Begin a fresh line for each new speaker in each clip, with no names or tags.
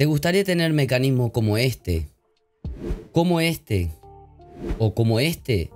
¿Te gustaría tener mecanismos como este? Como este. O como este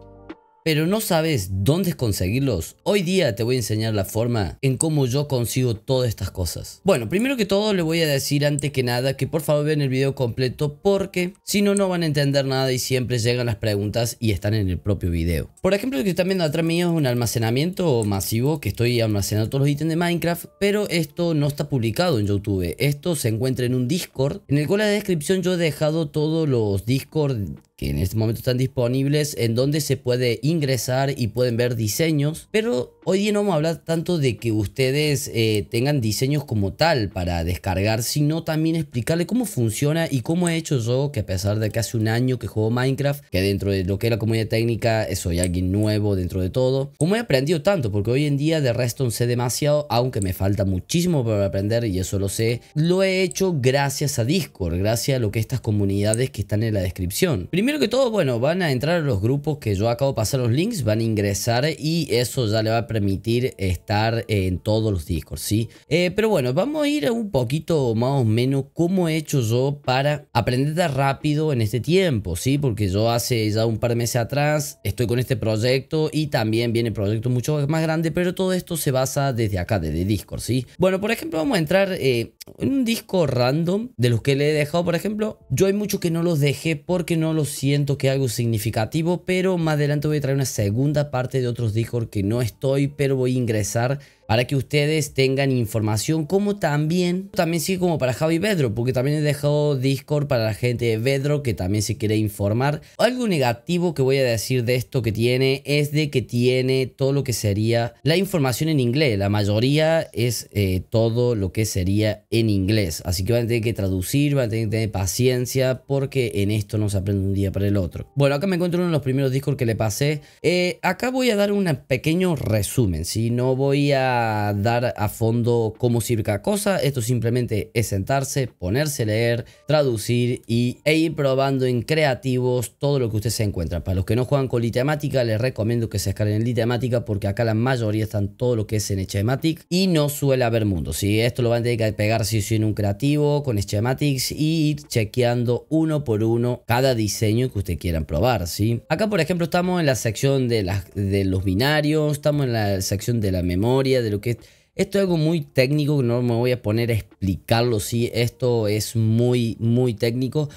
pero no sabes dónde conseguirlos, hoy día te voy a enseñar la forma en cómo yo consigo todas estas cosas. Bueno, primero que todo le voy a decir antes que nada que por favor vean el video completo porque si no, no van a entender nada y siempre llegan las preguntas y están en el propio video. Por ejemplo, lo que están viendo atrás mío es un almacenamiento masivo que estoy almacenando todos los ítems de Minecraft, pero esto no está publicado en YouTube. Esto se encuentra en un Discord, en el cual en la descripción yo he dejado todos los Discord que en este momento están disponibles, en donde se puede ingresar y pueden ver diseños. Pero hoy día no vamos a hablar tanto de que ustedes eh, tengan diseños como tal para descargar, sino también explicarle cómo funciona y cómo he hecho yo, que a pesar de que hace un año que juego Minecraft, que dentro de lo que es la comunidad técnica eh, soy alguien nuevo dentro de todo, cómo he aprendido tanto, porque hoy en día de resto sé demasiado, aunque me falta muchísimo para aprender y eso lo sé, lo he hecho gracias a Discord, gracias a lo que estas comunidades que están en la descripción. Primero que todo, bueno, van a entrar los grupos que yo acabo de pasar los links, van a ingresar y eso ya le va a permitir estar en todos los discos, ¿sí? Eh, pero bueno, vamos a ir un poquito más o menos cómo he hecho yo para aprender rápido en este tiempo, ¿sí? Porque yo hace ya un par de meses atrás estoy con este proyecto y también viene proyecto mucho más grande, pero todo esto se basa desde acá, desde Discord, ¿sí? Bueno, por ejemplo, vamos a entrar eh, en un disco random de los que le he dejado, por ejemplo, yo hay muchos que no los dejé porque no lo siento que es algo significativo, pero más adelante voy a traer una segunda parte de otros discos que no estoy, pero voy a ingresar para que ustedes tengan información, como también, también sí como para Javi Bedro, porque también he dejado Discord para la gente de Bedro que también se quiere informar. Algo negativo que voy a decir de esto que tiene es de que tiene todo lo que sería la información en inglés, la mayoría es eh, todo lo que sería en inglés, así que van a tener que traducir, van a tener que tener paciencia porque en esto no se aprende un día para el otro. Bueno, acá me encuentro uno de los primeros Discord que le pasé. Eh, acá voy a dar un pequeño resumen, si no voy a dar a fondo cómo sirve cada cosa, esto simplemente es sentarse, ponerse a leer, traducir y, e ir probando en creativos todo lo que usted se encuentra. Para los que no juegan con Litemática, les recomiendo que se En Litemática porque acá la mayoría están todo lo que es en Echematic y no suele haber mundo. Si Esto lo van a tener que pegar si soy en un creativo con Schematics y ir chequeando uno por uno cada diseño que usted quieran probar. ¿sí? Acá, por ejemplo, estamos en la sección de, las, de los binarios, estamos en la sección de la memoria, de lo que Esto es algo muy técnico, no me voy a poner a explicarlo, si Esto es muy, muy técnico.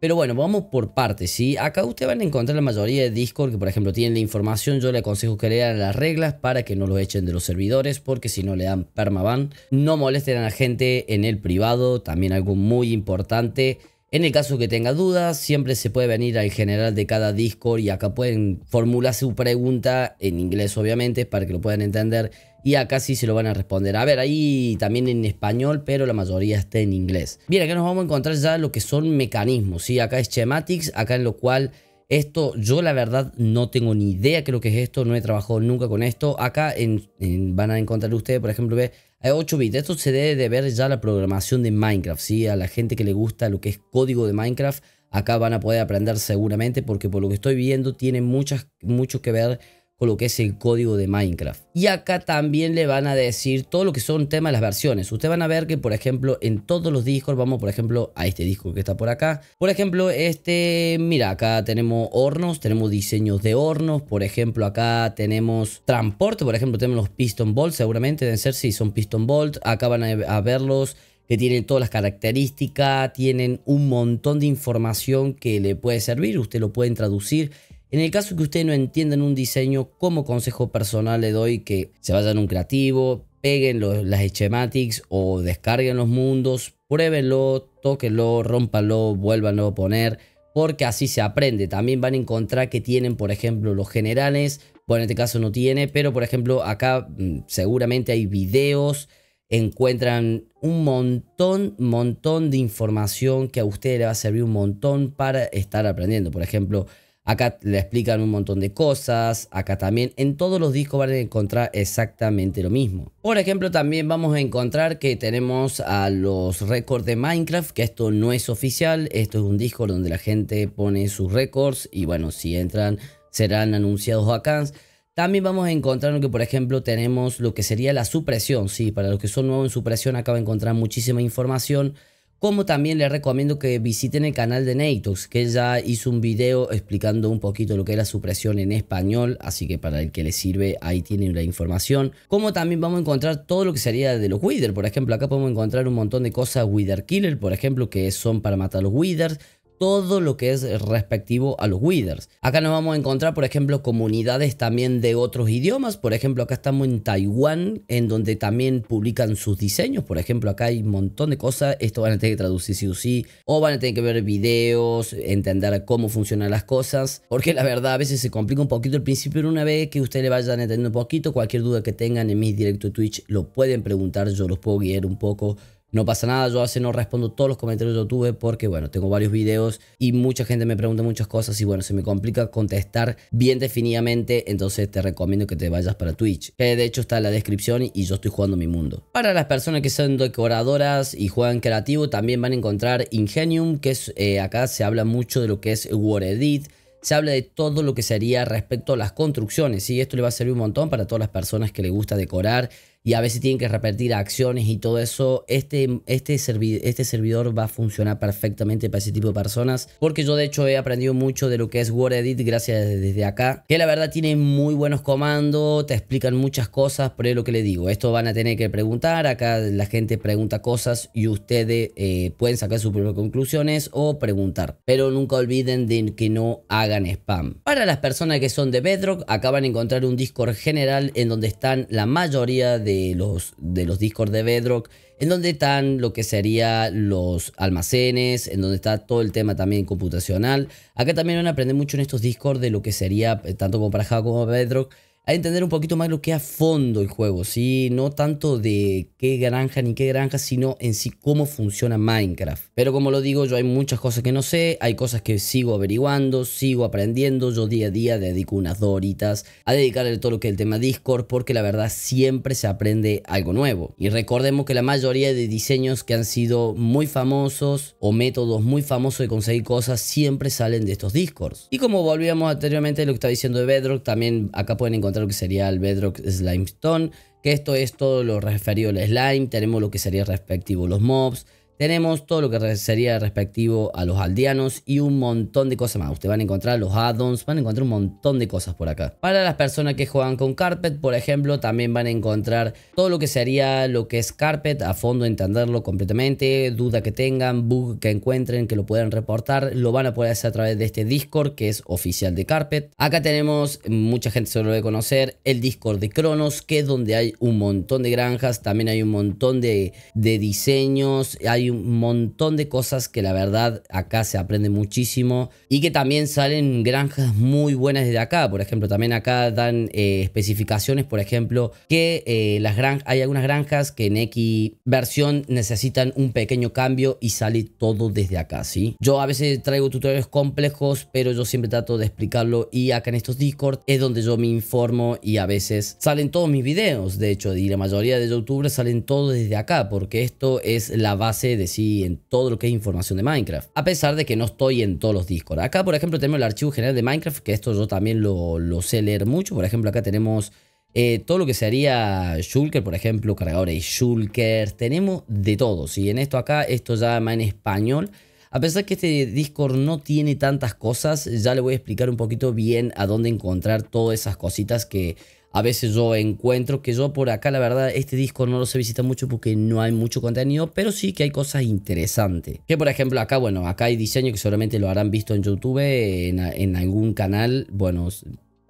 Pero bueno, vamos por partes, ¿sí? Acá ustedes van a encontrar la mayoría de Discord que, por ejemplo, tienen la información. Yo les aconsejo que lean las reglas para que no lo echen de los servidores, porque si no le dan permaban. No molesten a la gente en el privado, también algo muy importante. En el caso que tenga dudas, siempre se puede venir al general de cada Discord y acá pueden formular su pregunta en inglés, obviamente, para que lo puedan entender. Y acá sí se lo van a responder. A ver, ahí también en español, pero la mayoría está en inglés. Bien, acá nos vamos a encontrar ya lo que son mecanismos. Acá es schematics, acá en lo cual esto yo la verdad no tengo ni idea qué lo que es esto. No he trabajado nunca con esto. Acá van a encontrar ustedes, por ejemplo, ve 8 bits. Esto se debe de ver ya la programación de Minecraft, ¿sí? A la gente que le gusta lo que es código de Minecraft, acá van a poder aprender seguramente porque por lo que estoy viendo tiene muchas, mucho que ver con lo que es el código de Minecraft. Y acá también le van a decir todo lo que son temas de las versiones. Ustedes van a ver que, por ejemplo, en todos los discos, vamos por ejemplo a este disco que está por acá. Por ejemplo, este, mira, acá tenemos hornos, tenemos diseños de hornos. Por ejemplo, acá tenemos transporte, por ejemplo, tenemos los piston bolt, seguramente deben ser, si son piston bolts Acá van a, verlos que tienen todas las características, tienen un montón de información que le puede servir, usted lo pueden traducir en el caso que ustedes no entiendan un diseño, como consejo personal le doy que se vayan a un creativo, peguen las schematics o descarguen los mundos, pruébenlo, tóquenlo, rompanlo, vuélvanlo a poner, porque así se aprende. También van a encontrar que tienen, por ejemplo, los generales, bueno, en este caso no tiene, pero por ejemplo, acá mm, seguramente hay videos encuentran un montón, montón de información que a ustedes le va a servir un montón para estar aprendiendo. Por ejemplo, Acá le explican un montón de cosas, acá también. En todos los discos van a encontrar exactamente lo mismo. Por ejemplo, también vamos a encontrar que tenemos a los récords de Minecraft, que esto no es oficial, esto es un disco donde la gente pone sus récords y bueno, si entran serán anunciados acá. También vamos a encontrar que, por ejemplo, tenemos lo que sería la supresión. Sí, para los que son nuevos en supresión, acá va a encontrar muchísima información como también les recomiendo que visiten el canal de Natox, que ya hizo un video explicando un poquito lo que es la supresión en español, así que para el que le sirve ahí tienen la información. Como también vamos a encontrar todo lo que sería de los Wither, por ejemplo, acá podemos encontrar un montón de cosas Wither Killer, por ejemplo, que son para matar los Wither todo lo que es respectivo a los withers. Acá nos vamos a encontrar, por ejemplo, comunidades también de otros idiomas. Por ejemplo, acá estamos en Taiwán, en donde también publican sus diseños. Por ejemplo, acá hay un montón de cosas. Esto van a tener que traducir sí o sí. O van a tener que ver videos, entender cómo funcionan las cosas. Porque la verdad, a veces se complica un poquito el principio. Pero una vez que ustedes le vayan entendiendo un poquito, cualquier duda que tengan en mis directo Twitch, lo pueden preguntar. Yo los puedo guiar un poco no pasa nada, yo hace no respondo todos los comentarios que yo tuve porque, bueno, tengo varios videos y mucha gente me pregunta muchas cosas y, bueno, se me complica contestar bien definidamente, entonces te recomiendo que te vayas para Twitch, que de hecho está en la descripción y yo estoy jugando mi mundo. Para las personas que son decoradoras y juegan creativo, también van a encontrar Ingenium, que es, eh, acá se habla mucho de lo que es edit se habla de todo lo que sería respecto a las construcciones, y esto le va a servir un montón para todas las personas que le gusta decorar, y a veces tienen que repetir acciones y todo eso, este, este, este servidor va a funcionar perfectamente para ese tipo de personas. Porque yo de hecho he aprendido mucho de lo que es WordEdit gracias desde acá. Que la verdad tiene muy buenos comandos, te explican muchas cosas, pero es lo que le digo. Esto van a tener que preguntar, acá la gente pregunta cosas y ustedes eh, pueden sacar sus propias conclusiones o preguntar. Pero nunca olviden de que no hagan spam. Para las personas que son de Bedrock, acaban de encontrar un Discord general en donde están la mayoría de de los, de los Discord de Bedrock, en donde están lo que sería los almacenes, en donde está todo el tema también computacional. Acá también van a aprender mucho en estos discos de lo que sería, eh, tanto como para Java como Bedrock, a entender un poquito más lo que es a fondo el juego, ¿sí? No tanto de qué granja ni qué granja, sino en sí cómo funciona Minecraft. Pero como lo digo, yo hay muchas cosas que no sé, hay cosas que sigo averiguando, sigo aprendiendo, yo día a día dedico unas dos horitas a dedicarle todo lo que es el tema Discord, porque la verdad siempre se aprende algo nuevo. Y recordemos que la mayoría de diseños que han sido muy famosos o métodos muy famosos de conseguir cosas siempre salen de estos Discords. Y como volvíamos anteriormente lo que estaba diciendo de Bedrock, también acá pueden encontrar lo que sería el Bedrock Stone que esto es todo lo referido al slime, tenemos lo que sería respectivo los mobs, tenemos todo lo que sería respectivo a los aldeanos y un montón de cosas más. Ustedes van a encontrar los addons van a encontrar un montón de cosas por acá. Para las personas que juegan con Carpet, por ejemplo, también van a encontrar todo lo que sería lo que es Carpet, a fondo entenderlo completamente, duda que tengan, bug que encuentren, que lo puedan reportar, lo van a poder hacer a través de este Discord que es oficial de Carpet. Acá tenemos, mucha gente se lo debe conocer, el Discord de Cronos, que es donde hay un montón de granjas, también hay un montón de, de diseños, hay un montón de cosas que la verdad acá se aprende muchísimo y que también salen granjas muy buenas desde acá. Por ejemplo, también acá dan eh, especificaciones, por ejemplo, que eh, las granjas, hay algunas granjas que en X versión necesitan un pequeño cambio y sale todo desde acá, ¿sí? Yo a veces traigo tutoriales complejos, pero yo siempre trato de explicarlo y acá en estos Discord es donde yo me informo y a veces salen todos mis videos, de hecho, y la mayoría de youtubers salen todos desde acá porque esto es la base decir en todo lo que es información de Minecraft. A pesar de que no estoy en todos los Discord. Acá, por ejemplo, tenemos el archivo general de Minecraft, que esto yo también lo, sé leer mucho. Por ejemplo, acá tenemos eh, todo lo que se haría Shulker, por ejemplo, cargadores Shulker. Tenemos de todo. Y En esto acá, esto ya en español. A pesar que este Discord no tiene tantas cosas, ya le voy a explicar un poquito bien a dónde encontrar todas esas cositas que a veces yo encuentro que yo por acá, la verdad, este disco no lo se visita mucho porque no hay mucho contenido, pero sí que hay cosas interesantes. Que por ejemplo acá, bueno, acá hay diseños que seguramente lo habrán visto en YouTube, en, en algún canal, bueno,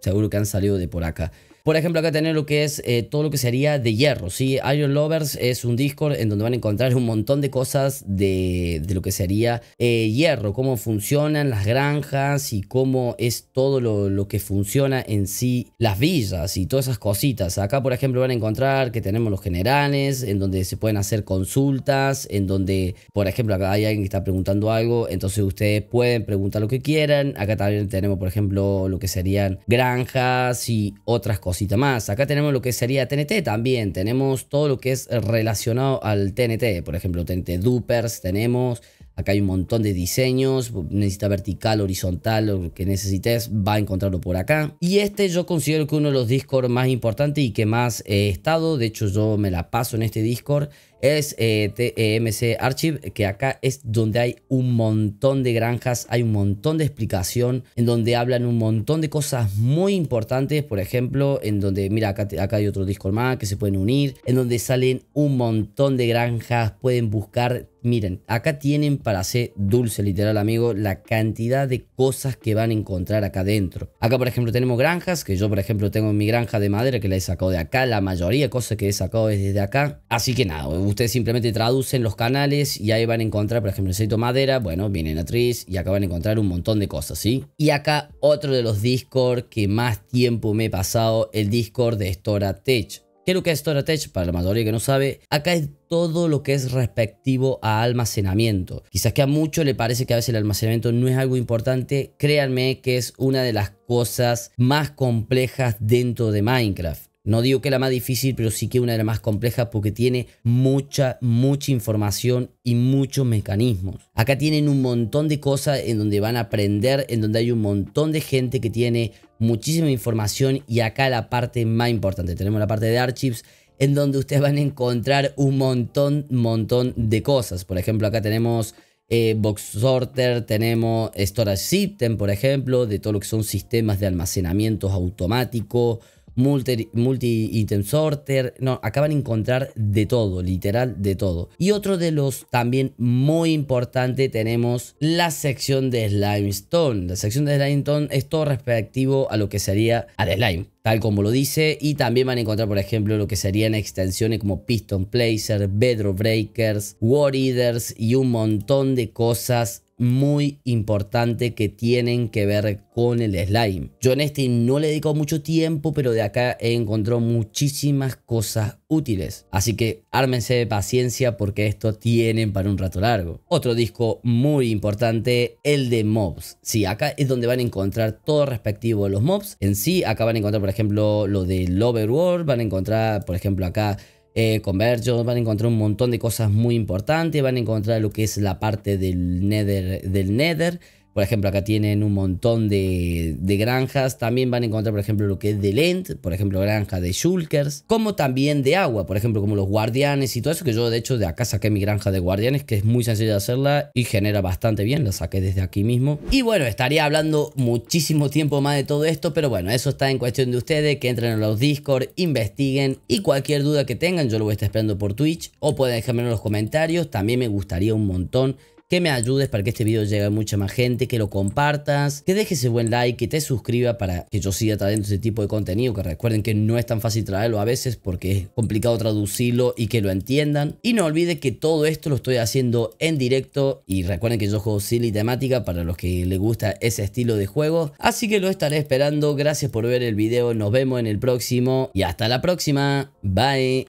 seguro que han salido de por acá. Por ejemplo, acá tenemos lo que es eh, todo lo que sería de hierro, ¿sí? Iron Lovers es un Discord en donde van a encontrar un montón de cosas de, lo que sería eh, hierro, cómo funcionan las granjas y cómo es todo lo, lo, que funciona en sí, las villas y todas esas cositas. Acá, por ejemplo, van a encontrar que tenemos los generales, en donde se pueden hacer consultas, en donde, por ejemplo, acá hay alguien que está preguntando algo, entonces ustedes pueden preguntar lo que quieran. Acá también tenemos, por ejemplo, lo que serían granjas y otras cosas y más. Acá tenemos lo que sería TNT también. Tenemos todo lo que es relacionado al TNT. Por ejemplo, TNT Dupers tenemos. Acá hay un montón de diseños, necesita vertical, horizontal, lo que necesites, va a encontrarlo por acá. Y este yo considero que uno de los Discord más importantes y que más he estado, de hecho yo me la paso en este Discord, es eh, TMC e Archive, que acá es donde hay un montón de granjas, hay un montón de explicación, en donde hablan un montón de cosas muy importantes, por ejemplo, en donde, mira, acá, acá hay otro Discord más que se pueden unir, en donde salen un montón de granjas, pueden buscar Miren, acá tienen para hacer dulce, literal, amigo, la cantidad de cosas que van a encontrar acá dentro. Acá, por ejemplo, tenemos granjas, que yo, por ejemplo, tengo mi granja de madera que la he sacado de acá. La mayoría de cosas que he sacado es desde acá. Así que nada, ustedes simplemente traducen los canales y ahí van a encontrar, por ejemplo, necesito madera. Bueno, vienen a y acá van a encontrar un montón de cosas, ¿sí? Y acá otro de los Discord que más tiempo me he pasado, el Discord de Stora Tech. ¿Qué es Storage? Para la mayoría que no sabe, acá es todo lo que es respectivo a almacenamiento. Quizás que a muchos le parece que a veces el almacenamiento no es algo importante, créanme que es una de las cosas más complejas dentro de Minecraft. No digo que la más difícil, pero sí que una de las más complejas porque tiene mucha, mucha información y muchos mecanismos. Acá tienen un montón de cosas en donde van a aprender, en donde hay un montón de gente que tiene muchísima información y acá la parte más importante. Tenemos la parte de archives en donde ustedes van a encontrar un montón, montón de cosas. Por ejemplo, acá tenemos eh, Box Sorter, tenemos Storage System, por ejemplo, de todo lo que son sistemas de almacenamiento automático multi, multi item sorter, no, acaban de encontrar de todo, literal de todo. Y otro de los también muy importante tenemos la sección de Slimestone. La sección de Slimestone es todo respectivo a lo que sería al slime tal como lo dice. Y también van a encontrar, por ejemplo, lo que serían extensiones como Piston Placer, Bedrock Breakers, War Eaters y un montón de cosas muy importante que tienen que ver con el slime. Yo en este no le dedico mucho tiempo, pero de acá he encontrado muchísimas cosas útiles. Así que ármense de paciencia porque esto tienen para un rato largo. Otro disco muy importante, el de mobs. Sí, acá es donde van a encontrar todo respectivo de los mobs. En sí, acá van a encontrar, por ejemplo, lo de Lover world. van a encontrar, por ejemplo, acá eh, van a encontrar un montón de cosas muy importantes, van a encontrar lo que es la parte del Nether, del nether por ejemplo, acá tienen un montón de, granjas. También van a encontrar, por ejemplo, lo que es de Lent, por ejemplo, granja de Shulkers, como también de agua, por ejemplo, como los guardianes y todo eso. Que yo, de hecho, de acá saqué mi granja de guardianes, que es muy sencilla de hacerla y genera bastante bien. La saqué desde aquí mismo. Y bueno, estaría hablando muchísimo tiempo más de todo esto, pero bueno, eso está en cuestión de ustedes. Que entren a los Discord, investiguen y cualquier duda que tengan, yo lo voy a estar esperando por Twitch o pueden dejármelo en los comentarios. También me gustaría un montón que me ayudes para que este video llegue a mucha más gente, que lo compartas, que dejes ese buen like, que te suscribas para que yo siga trayendo ese tipo de contenido, que recuerden que no es tan fácil traerlo a veces porque es complicado traducirlo y que lo entiendan. Y no olvides que todo esto lo estoy haciendo en directo y recuerden que yo juego silly temática para los que les gusta ese estilo de juego. Así que lo estaré esperando. Gracias por ver el video. Nos vemos en el próximo y hasta la próxima. Bye.